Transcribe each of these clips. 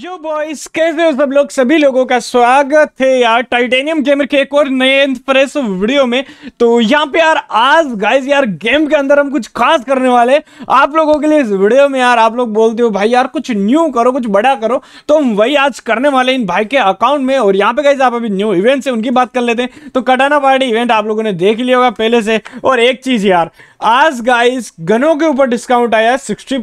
यो boys कैसे हो सब लोग सभी लोगों का स्वागत है यार टाइटेनियम गेमर के एक और नए फ्रेश वीडियो में तो यहाँ पे यार आज गाइज यार गेम के अंदर हम कुछ खास करने वाले आप लोगों के लिए इस वीडियो में यार आप लोग बोलते हो भाई यार कुछ न्यू करो कुछ बड़ा करो तो हम वही आज करने वाले इन भाई के अकाउंट में और यहाँ पे गाइज आप अभी न्यू इवेंट से उनकी बात कर लेते हैं तो कटाना पार्टी इवेंट आप लोगों ने देख लिया होगा पहले से और एक चीज यार आज गाइज गनों के ऊपर डिस्काउंट आया है सिक्सटी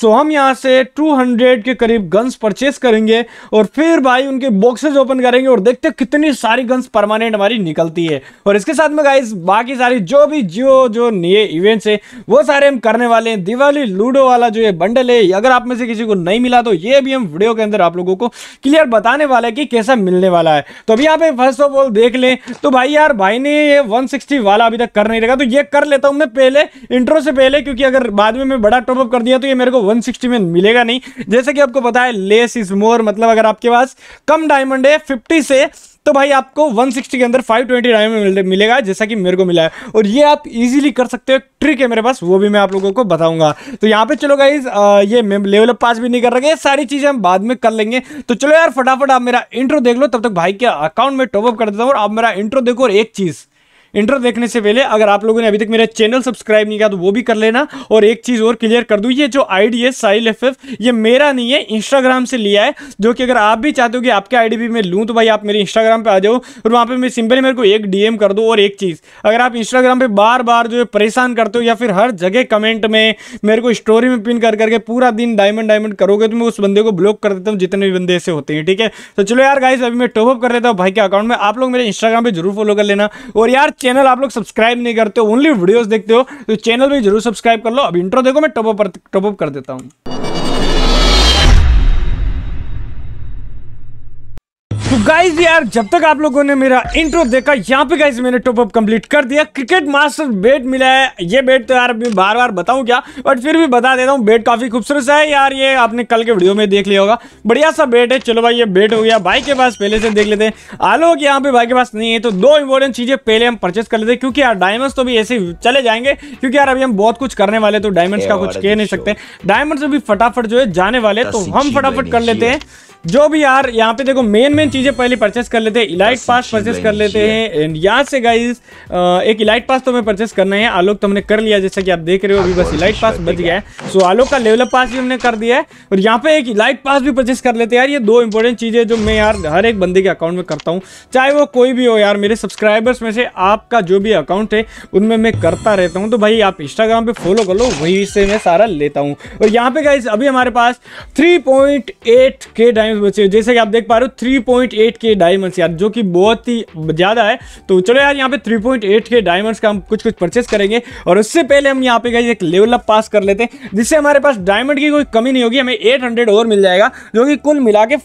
सो हम यहाँ से टू के करीब गन गन्स परचेस करेंगे और फिर भाई उनके बॉक्सेज ओपन करेंगे और देखते कितनी सारी गन्स परमानेंट हमारी निकलती है और इसके साथ में गाइज बाकी सारी जो भी जियो जो नए इवेंट्स है वो सारे हम करने वाले हैं दिवाली लूडो वाला जो ये बंडल है अगर आप में से किसी को नहीं मिला तो ये भी हम वीडियो के अंदर आप लोगों को क्लियर बताने वाले हैं कि कैसा मिलने वाला है तो अभी यहाँ पे फर्स्ट ऑफ ऑल देख लें तो भाई यार भाई ने ये 160 वाला अभी तक कर नहीं रखा तो ये कर लेता हूँ मैं पहले इंट्रो से पहले क्योंकि अगर बाद में मैं बड़ा टॉपअप कर दिया तो ये मेरे को वन में मिलेगा नहीं जैसे कि आपको पता है लेस इज मोर मतलब अगर आपके पास कम डायमंड है फिफ्टी से तो भाई आपको 160 के अंदर 520 ट्वेंटी डायमंड मिलेगा जैसा कि मेरे को मिला है और ये आप इजीली कर सकते हो ट्रिक है मेरे पास वो भी मैं आप लोगों को बताऊंगा तो यहाँ पे चलो गाइज ये लेवल पास भी नहीं कर रखे सारी चीज़ें हम बाद में कर लेंगे तो चलो यार फटाफट आप मेरा इंट्रो देख लो तब तक भाई के अकाउंट में टॉपअप कर देता हूँ और आप मेरा इंट्रो देखो और एक चीज़ इंटर देखने से पहले अगर आप लोगों ने अभी तक मेरा चैनल सब्सक्राइब नहीं किया तो वो भी कर लेना और एक चीज़ और क्लियर कर दूँ ये जो आईडी है साहिल एफ ये मेरा नहीं है इंस्टाग्राम से लिया है जो कि अगर आप भी चाहते हो कि आपके आई भी मैं लूँ तो भाई आप मेरे इंस्टाग्राम पर आ जाओ और वहाँ पर मैं सिंपली मेरे को एक डी कर दो और एक चीज़ अगर आप इंस्टाग्राम पर बार बार जो है परेशान करते हो या फिर हर जगह कमेंट में मेरे को स्टोरी में पिन कर करके पूरा दिन डायमंड डायमंड करोगे तो मैं उस बंदे को ब्लॉक कर देता हूँ जितने भी बंदे ऐसे होते हैं ठीक है तो चलो यार गाइस अभी मैं टॉपअप कर लेता हूँ भाई के अकाउंट में आप लोग मेरे इंस्टाग्राम पर जरूर फॉलो कर लेना और यार चैनल आप लोग सब्सक्राइब नहीं करते हो ओनली वीडियोस देखते हो तो चैनल भी जरूर सब्सक्राइब कर लो अब इंट्रो देखो मैं टॉपअप टॉपअप कर देता हूँ तो गाइज यार जब तक आप लोगों ने मेरा इंट्रो देखा यहाँ पे गाइज मैंने टॉप अप कंप्लीट कर दिया क्रिकेट मास्टर बेट मिला है ये बेट तो यार अभी बार बार बताऊं क्या बट फिर भी बता देता हूँ बेट काफी खूबसूरत है यार ये आपने कल के वीडियो में देख लिया होगा बढ़िया सा बेट है चलो भाई ये बेट हो गया भाई के पास पहले से देख लेते हैं आलोक यहाँ पे भाई के पास नहीं है तो दो इंपॉर्टेंट चीजें पहले हम परचेस कर लेते हैं क्योंकि यार डायमंड तो भी ऐसे चले जाएंगे क्योंकि यार अभी हम बहुत कुछ करने वाले तो डायमंड का कुछ कह नहीं सकते डायमंड अभी फटाफट जो है जाने वाले तो हम फटाफट कर लेते हैं जो भी यार यहाँ पे देखो मेन मेन चीजें पहले परचेस कर लेते हैं इलाइट पास परचेस कर लेते हैं एंड यहाँ से गाइज एक इलाइट पास तो हमें परचेस करना है आलोक तो हमने कर लिया जैसा कि आप देख रहे हो अभी बस इलाइट हाँ, पास बच गया है सो आलोक का लेवलअप पास भी हमने कर दिया है और यहाँ पे एक इलाइट पास भी परचेस कर लेते हैं यार ये दो इंपॉर्टेंट चीजें जो मैं यार हर एक बंदे के अकाउंट में करता हूँ चाहे वो कोई भी हो यार मेरे सब्सक्राइबर्स में से आपका जो भी अकाउंट है उनमें मैं करता रहता हूँ तो भाई आप इंस्टाग्राम पे फॉलो कर लो वहीं से मैं सारा लेता हूँ और यहाँ पे गाइज अभी हमारे पास three point eight K diamonds बचे जैसे कि आप देख पा रहे हो three point eight K diamonds यार जो कि बहुत ही ज़्यादा है तो चलो यार यहाँ पे three point eight K diamonds का हम कुछ कुछ परचेस करेंगे और उससे पहले हम यहाँ पे एक लेवल अप पास कर लेते हैं जिससे हमारे पास डायमंड की कोई कमी नहीं होगी हमें एट और मिल जाएगा जो कि कुल मिला के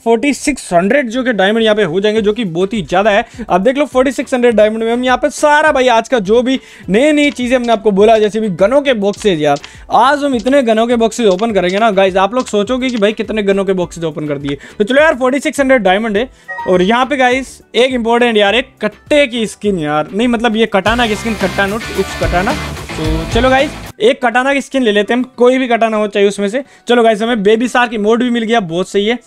जो कि डायमंड यहाँ पे हो जाएंगे जो कि बहुत ही ज़्यादा है अब देख लो फोर्टी डायमंड में हम यहाँ पे सारा भाई आज का जो भी नई नई चीज़ें हमने आपको बोला जैसे भी गनों के बॉक्सेज यार आज हम इतने गनों के बॉक्सेज ओपन करेंगे ना गाइज आप लोग सोचोगे कि भाई कितने गनों के बॉक्सेज ओपन कर दिए तो चलो यार 4600 डायमंड है और यहाँ पे गाइस एक इम्पोर्टेंट यार एक कट्टे की स्किन यार नहीं मतलब ये कटाना की स्किन कट्टा नोट उस कटाना तो चलो गाइस एक कटाना की स्किन ले लेते हैं हम कोई भी कटाना हो चाहिए उसमें से चलो गाइस हमें बेबी सार की मोड भी मिल गया बहुत सही है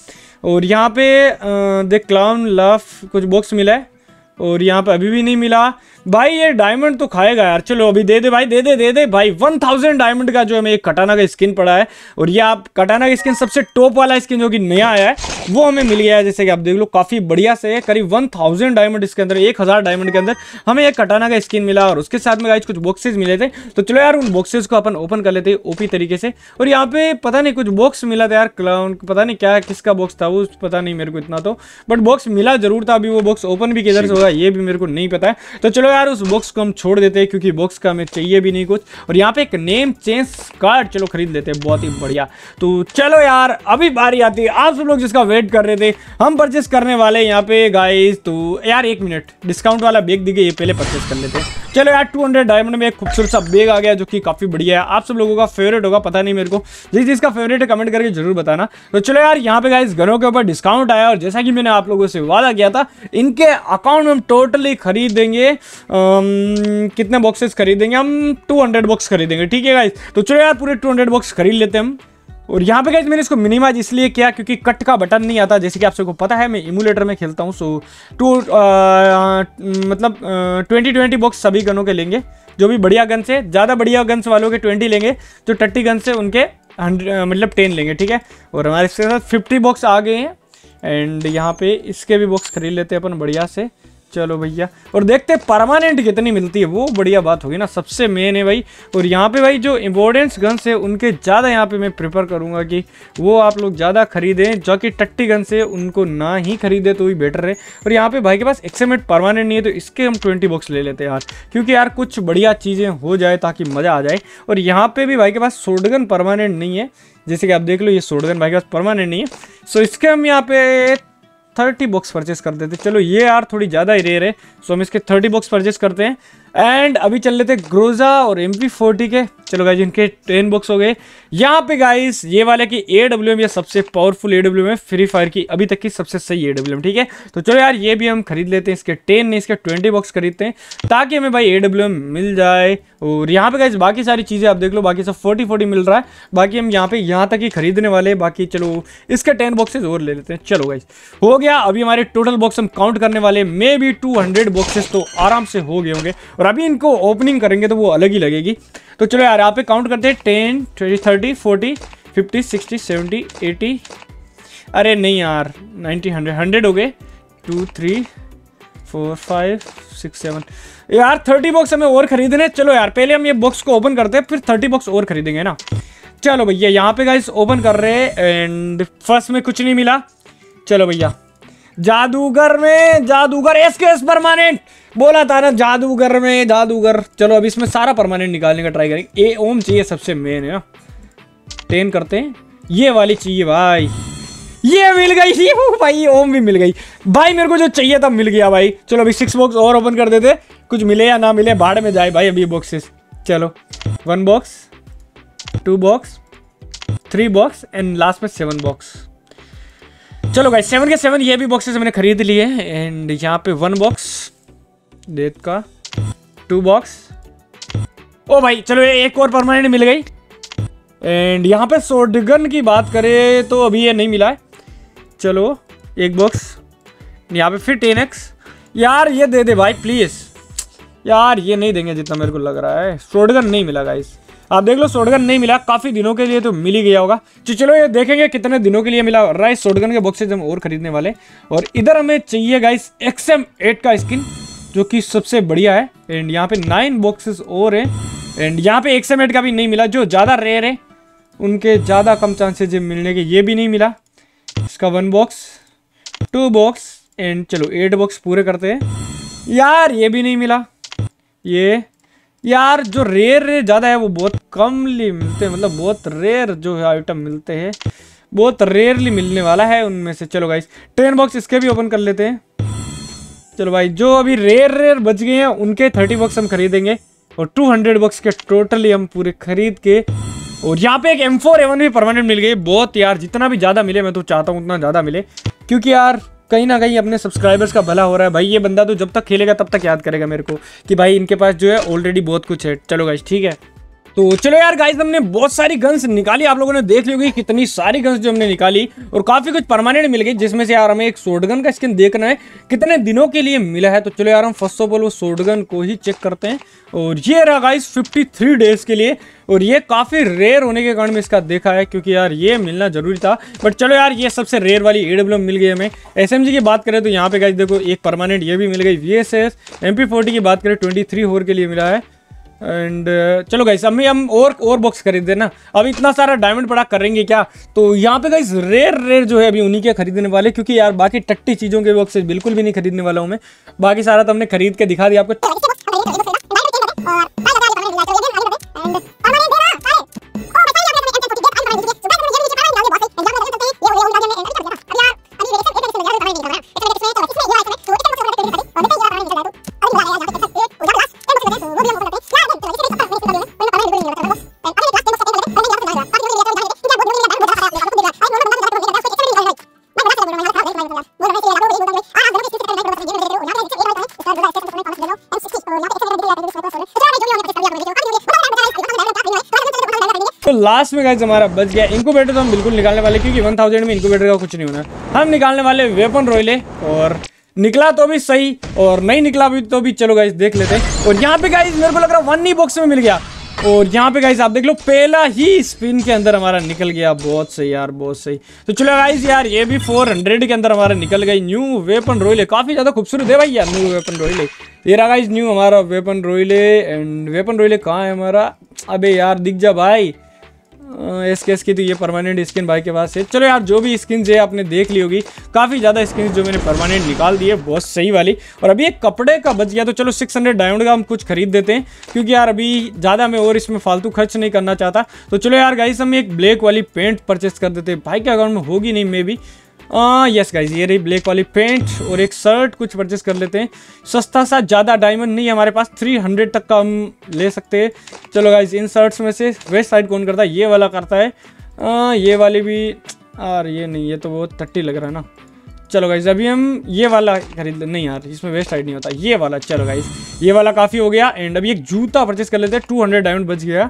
और यहाँ पे द क्लाउन लफ कुछ बॉक्स मिला है और यहाँ पे अभी भी नहीं मिला भाई ये डायमंड तो खाएगा यार चलो अभी दे दे भाई दे दे दे दे भाई वन थाउजेंड डायमंड का जो हमें एक कटाना का स्किन पड़ा है और ये आप कटाना का स्किन सबसे टॉप वाला स्किन जो कि नया आया है वो हमें मिल गया है जैसे कि आप देख लो काफ़ी बढ़िया से है करीब वन थाउजेंड डायमंड इसके अंदर एक हज़ार डायमंड के अंदर हमें एक कटाना का स्किन मिला और उसके साथ में गाइज कुछ बॉक्सेज मिले थे तो चलो यार उन बॉक्सेज को अपन ओपन कर लेते ओपी तरीके से और यहाँ पे पता नहीं कुछ बॉक्स मिला था यार क्लाउन पता नहीं क्या किसका बॉक्स था वो पता नहीं मेरे को इतना तो बट बॉक्स मिला जरूर था अभी वो बॉक्स ओपन भी किधर से होगा ये भी मेरे को नहीं पता है तो चलो यार उस बॉक्स को हम छोड़ देते हैं क्योंकि बॉक्स का हमें चाहिए भी नहीं कुछ और यहाँ पे एक नेम चेंज कार्ड चलो खरीद लेते हैं बहुत ही बढ़िया तो चलो यार अभी बारी आती है आप सब लोग जिसका वेट कर रहे थे हम परचेस करने वाले यहाँ पे गाइज तो यार एक मिनट डिस्काउंट वाला बेग दिखे ये पहले परचेस कर लेते हैं चलो यार टू डायमंड में एक खूबसूरत सा बेग आ गया जो कि काफी बढ़िया है आप सब लोगों का फेवरेट होगा पता नहीं मेरे को जिस चीज का फेवरेट है कमेंट करके जरूर बताना तो चलो यार यहाँ पे गाइस घरों के ऊपर डिस्काउंट आया और जैसा कि मैंने आप लोगों से वादा किया था इनके अकाउंट में हम टोटली खरीदेंगे कितने बॉक्सेस खरीदेंगे हम टू हंड्रेड बॉक्स खरीदेंगे ठीक है तो चलो यार पूरे टू हंड्रेड बॉक्स खरीद लेते हैं हम और यहाँ पे गए मैंने इसको मिनिमाइज इसलिए किया क्योंकि कट का बटन नहीं आता जैसे कि आप सबको पता है मैं इमुलेटर में खेलता हूँ सो टू uh, uh, मतलब ट्वेंटी ट्वेंटी बॉक्स सभी गनों के लेंगे जो भी बढ़िया गन से ज़्यादा बढ़िया गन्स वालों के ट्वेंटी लेंगे जो टट्टी गन से उनके हंड्रेड uh, मतलब टेन लेंगे ठीक है और हमारे इसके साथ फिफ्टी बॉक्स आ गए हैं एंड यहाँ पे इसके भी बॉक्स खरीद लेते हैं अपन बढ़िया से चलो भैया और देखते हैं परमानेंट कितनी मिलती है वो बढ़िया बात होगी ना सबसे मेन है भाई और यहाँ पे भाई जो इम्पोर्टेंस गन्स है उनके ज़्यादा यहाँ पे मैं प्रेफर करूँगा कि वो आप लोग ज़्यादा खरीदें जो कि टट्टी गन से उनको ना ही खरीदे तो ही बेटर है और यहाँ पे भाई के पास एक्सेमेंट परमानेंट नहीं है तो इसके हम ट्वेंटी बॉक्स ले लेते हैं यार क्योंकि यार कुछ बढ़िया चीज़ें हो जाए ताकि मज़ा आ जाए और यहाँ पर भी भाई के पास सोडगन परमानेंट नहीं है जैसे कि आप देख लो ये सोडगन भाई के पास परमानेंट नहीं है सो इसके हम यहाँ पे थर्टी बॉक्स परचेस कर देते चलो ये यार थोड़ी ज़्यादा ही रेयर है सो हम इसके थर्टी बॉक्स परचेस करते हैं एंड अभी चल लेते ग्रोजा और एम पी फोर्टी के चलो गाइज इनके टेन बॉक्स हो गए यहाँ पे गाइस ये वाले की ए डब्ल्यू एम या सबसे पावरफुल ए डब्ल्यू एम है फ्री फायर की अभी तक की सबसे सही ए डब्ल्यू एम ठीक है तो चलो यार ये भी हम खरीद लेते हैं इसके टेन नहीं इसके ट्वेंटी बॉक्स खरीदते हैं ताकि हमें भाई ए डब्ल्यू एम मिल जाए और यहाँ पे गाइज बाकी सारी चीज़ें आप देख लो बाकी सब फोर्टी फोर्टी मिल रहा है बाकी हम यहाँ पे यहाँ तक ही खरीदने वाले बाकी चलो इसके टेन बॉक्सेज और ले लेते हैं चलो गाइज हो गया अभी हमारे टोटल बॉक्स हम काउंट करने वाले maybe two hundred boxes तो आराम से हो गए होंगे और अभी इनको ओपनिंग करेंगे तो वो अलग ही लगेगी तो चलो यार यहाँ पे काउंट करते हैं ten twenty thirty forty fifty sixty seventy eighty अरे नहीं यार नाइन्टी हंड्रेड हंड्रेड हो गए two three four five six seven यार थर्टी बॉक्स हमें और खरीदने चलो यार पहले हम ये बॉक्स को ओपन करते हैं फिर थर्टी बॉक्स और खरीदेंगे ना चलो भैया यहाँ पे गाइस ओपन कर रहे हैं एंड फर्स्ट में कुछ नहीं मिला चलो भैया जादूगर में जादूगर एस के एस परमानेंट बोला था ना जादूगर में जादूगर चलो अभी इसमें सारा परमानेंट निकालने का ट्राई करेंगे ए ओम चाहिए सबसे मेन है ना टेन करते हैं ये वाली चाहिए भाई ये मिल गई थी भाई ओम भी मिल गई भाई मेरे को जो चाहिए था मिल गया भाई चलो अभी सिक्स बॉक्स और ओपन कर देते कुछ मिले या ना मिले भाड़ में जाए भाई अभी बॉक्सेस चलो one box two box three box and last में सेवन बॉक्स चलो भाई सेवन के सेवन ये भी बॉक्सेस मैंने खरीद लिए एंड यहाँ पे वन बॉक्स डेथ का टू बॉक्स ओ भाई चलो एक और परमानेंट मिल गई एंड यहाँ पे सोडगन की बात करें तो अभी ये नहीं मिला है चलो एक बॉक्स यहाँ पे फिर टेन एक्स यार ये दे दे भाई प्लीज़ यार ये नहीं देंगे जितना मेरे को लग रहा है सोडगन नहीं मिला गाइस आप देख लो सोडगन नहीं मिला काफ़ी दिनों के लिए तो मिल ही गया होगा तो चलो ये देखेंगे कितने दिनों के लिए मिला राइस सोडगन के बॉक्सेज हम और खरीदने वाले और इधर हमें चाहिए गाइस एक्स एम एट का स्किन जो कि सबसे बढ़िया है एंड यहाँ पे नाइन बॉक्सेस और हैं एंड यहाँ पे एक सेमेट का भी नहीं मिला जो ज़्यादा रेयर है उनके ज़्यादा कम चांसेज मिलने के ये भी नहीं मिला इसका one box two box and चलो एट बॉक्स पूरे करते हैं यार ये भी नहीं मिला ये यार जो रेयर रेयर ज़्यादा है वो बहुत कमली मिलते हैं मतलब बहुत रेयर जो है आइटम मिलते हैं बहुत रेयरली मिलने वाला है उनमें से चलो गाइस टेन बॉक्स इसके भी ओपन कर लेते हैं चलो भाई जो अभी रेयर रेयर बच गए हैं उनके थर्टी बक्स हम खरीदेंगे और टू हंड्रेड बक्स के टोटली हम पूरे खरीद के और यहाँ पे एक एम फोर एवन भी परमानेंट मिल गई बहुत यार जितना भी ज़्यादा मिले मैं तो चाहता हूँ उतना ज़्यादा मिले क्योंकि यार कहीं ना कहीं अपने सब्सक्राइबर्स का भला हो रहा है भाई ये बंदा तो जब तक खेलेगा तब तक याद करेगा मेरे को कि भाई इनके पास जो है ऑलरेडी बहुत कुछ है चलो गाइज ठीक है तो चलो यार गाइज हमने बहुत सारी गन्स निकाली आप लोगों ने देख ली होगी कितनी सारी गन्स जो हमने निकाली और काफी कुछ परमानेंट मिल गई जिसमें से यार हमें एक शोटगन का स्किन देखना है कितने दिनों के लिए मिला है तो चलो यार हम फर्स्ट ऑफ ऑल वो शोटगन को ही चेक करते हैं और ये रहा गाइज 53 डेज के लिए और ये काफ़ी रेयर होने के कारण मैं इसका देखा है क्योंकि यार ये मिलना जरूरी था बट चलो यार ये सबसे रेयर वाली ए मिल गई हमें एस की बात करें तो यहाँ पे गाइज देखो एक परमानेंट ये भी मिल गई वी एस की बात करें ट्वेंटी थ्री के लिए मिला है एंड uh, चलो गाइस अभी हम और और बॉक्स खरीदे ना अब इतना सारा डायमंड पड़ा करेंगे क्या तो यहाँ पे गाइस रेयर रेयर जो है अभी उन्हीं के खरीदने वाले क्योंकि यार बाकी टट्टी चीज़ों के बॉक्स बिल्कुल भी नहीं खरीदने वाला हूँ मैं बाकी सारा तो हमने खरीद के दिखा दिया आपको लास्ट में गाइज हमारा बच गया इंकोबेटर तो हम बिल्कुल निकालने वाले क्योंकि वन थाउजेंड में इंकोबेटर का कुछ नहीं होना हम निकालने वाले वेपन रोयले और निकला तो भी सही और नहीं निकला भी तो भी चलो गाइज देख लेते और यहाँ पे गाइज मेरे को लग रहा वन ही बॉक्स में मिल गया और यहाँ पे गाइज आप देख लो पहला ही स्पिन के अंदर हमारा निकल गया बहुत सही यार बहुत सही तो चलो गाइज यार ये भी 400 के अंदर हमारा निकल गई न्यू वेपन रोयले काफ़ी ज़्यादा खूबसूरत है भाई यार न्यू वेपन रोयले ये रहा गाइज न्यू हमारा weapon royale and weapon royale कहाँ है हमारा अबे यार दिख जा भाई एस के एस की तो ये परमानेंट स्किन भाई के पास है चलो यार जो भी स्किन है आपने देख ली होगी काफ़ी ज़्यादा स्किन जो मैंने परमानेंट निकाल दी है बहुत सही वाली और अभी एक कपड़े का बच गया तो चलो सिक्स हंड्रेड डायमंड का हम कुछ खरीद देते हैं क्योंकि यार अभी ज़्यादा मैं और इसमें फालतू खर्च नहीं करना चाहता तो चलो यार गाइस हम एक ब्लैक वाली पेंट परचेस कर देते हैं भाई के अकाउंट में होगी नहीं मे भी यस गाइज ये रही ब्लैक वाली पेंट और एक शर्ट कुछ परचेस कर लेते हैं सस्ता सा ज़्यादा डायमंड नहीं है हमारे पास 300 तक का हम ले सकते हैं चलो गाइज इन शर्ट्स में से वेस्ट साइड कौन करता है ये वाला करता है आ, ये वाली भी यार ये नहीं ये तो बहुत थट्टी लग रहा है ना चलो गाइज अभी हम ये वाला खरीद नहीं यार इसमें वेस्ट साइड नहीं होता ये वाला चलो गाइज ये वाला काफ़ी हो गया एंड अभी एक जूता परचेस कर लेते हैं टू डायमंड बच गया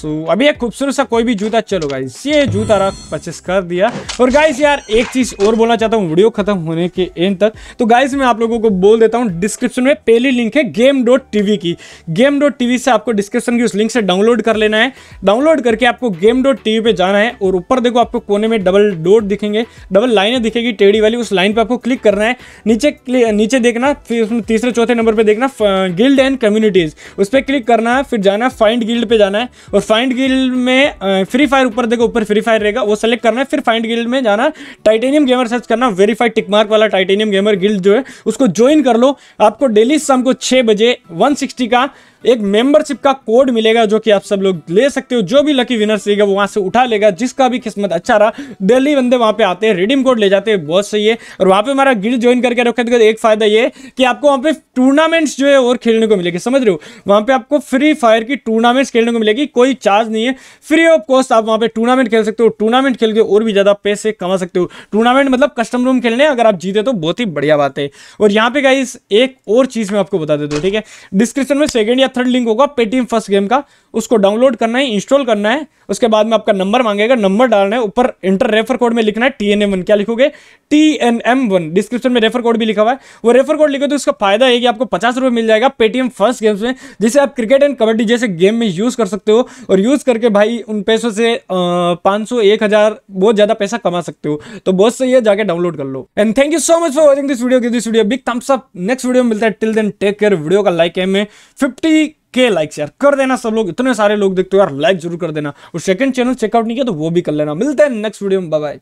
सो so, अभी एक खूबसूरत सा कोई भी जूता चलो गाइस ये जूता रख परचेस कर दिया और गाइस यार एक चीज़ और बोलना चाहता हूँ वीडियो खत्म होने के एंड तक तो गाइस मैं आप लोगों को बोल देता हूँ डिस्क्रिप्शन में पहली लिंक है गेम डॉट टीवी की गेम डॉट टीवी से आपको डिस्क्रिप्शन की उस लिंक से डाउनलोड कर लेना है डाउनलोड करके आपको गेम डॉट टीवी पे जाना है और ऊपर देखो आपको कोने में डबल डोट दिखेंगे डबल लाइने दिखेगी टेढ़ी वाली उस लाइन पर आपको क्लिक करना है नीचे नीचे देखना फिर उसमें तीसरे चौथे नंबर पर देखना गिल्ड एंड कम्युनिटीज़ उस पर क्लिक करना है फिर जाना है फाइंड गिल्ड पर जाना है और फाइंड गिल्ड में फ्री फायर ऊपर देखो ऊपर फ्री फायर रहेगा वो सेलेक्ट करना है फिर फाइंड गिल्ड में जाना टाइटेनियम गेमर सर्च करना वेरीफाइड टिकमार्क वाला टाइटेनियम गेमर गिल्ड जो है उसको ज्वाइन कर लो आपको डेली शाम को छः बजे वन का एक मेंबरशिप का कोड मिलेगा जो कि आप सब लोग ले सकते हो जो भी लकी विनर्स रहेगा वो वहां से उठा लेगा जिसका भी किस्मत अच्छा रहा डेली बंदे वहां पे आते हैं रिडीम कोड ले जाते हैं बहुत सही है और वहां पे हमारा गिल्ड ज्वाइन करके रखे तो एक फायदा ये कि आपको वहां पे टूर्नामेंट्स जो है और खेलने को मिलेगी समझ रहे हो वहां पे आपको फ्री फायर की टूर्नामेंट्स खेलने को मिलेगी कोई चार्ज नहीं है फ्री ऑफ कॉस्ट आप वहां पर टूर्नामेंट खेल सकते हो टूर्नामेंट खेल के और भी ज्यादा पैसे कमा सकते हो टूर्नामेंट मतलब कस्टम रूम खेलने अगर आप जीते तो बहुत ही बढ़िया बात है और यहाँ पे गाइस एक और चीज मैं आपको बता देता हूँ ठीक है डिस्क्रिप्शन में सेकेंड या थर्ड लिंक होगा पेटीएम फर्स्ट गेम का उसको डाउनलोड करना है इंस्टॉल करना है उसके बाद में आपका नंबर मांगेगा नंबर डालना है ऊपर इंटर रेफर कोड में लिखना है टी वन क्या लिखोगे टी वन डिस्क्रिप्शन में रेफर कोड भी लिखा हुआ है वो रेफर कोड लिखो तो इसका फायदा है कि आपको पचास मिल जाएगा पेटीएम फर्स्ट गेम्स में जिसे आप क्रिकेट एंड कबड्डी जैसे गेम में यूज़ कर सकते हो और यूज़ करके भाई उन पैसों से पाँच सौ एक हज़ार बहुत ज़्यादा पैसा कमा सकते हो तो बहुत सही है जाके डाउनलोड कर लो and thank you so much for watching this video this video big thumbs up next video मिलता है till then take care video का लाइक है में फिफ्टी के लाइक्स यार कर देना सब लोग इतने सारे लोग देखते हो यार लाइक जरूर कर देना और सेकंड चैनल चेकआउट नहीं किया तो वो भी कर लेना मिलते हैं नेक्स्ट वीडियो में बाय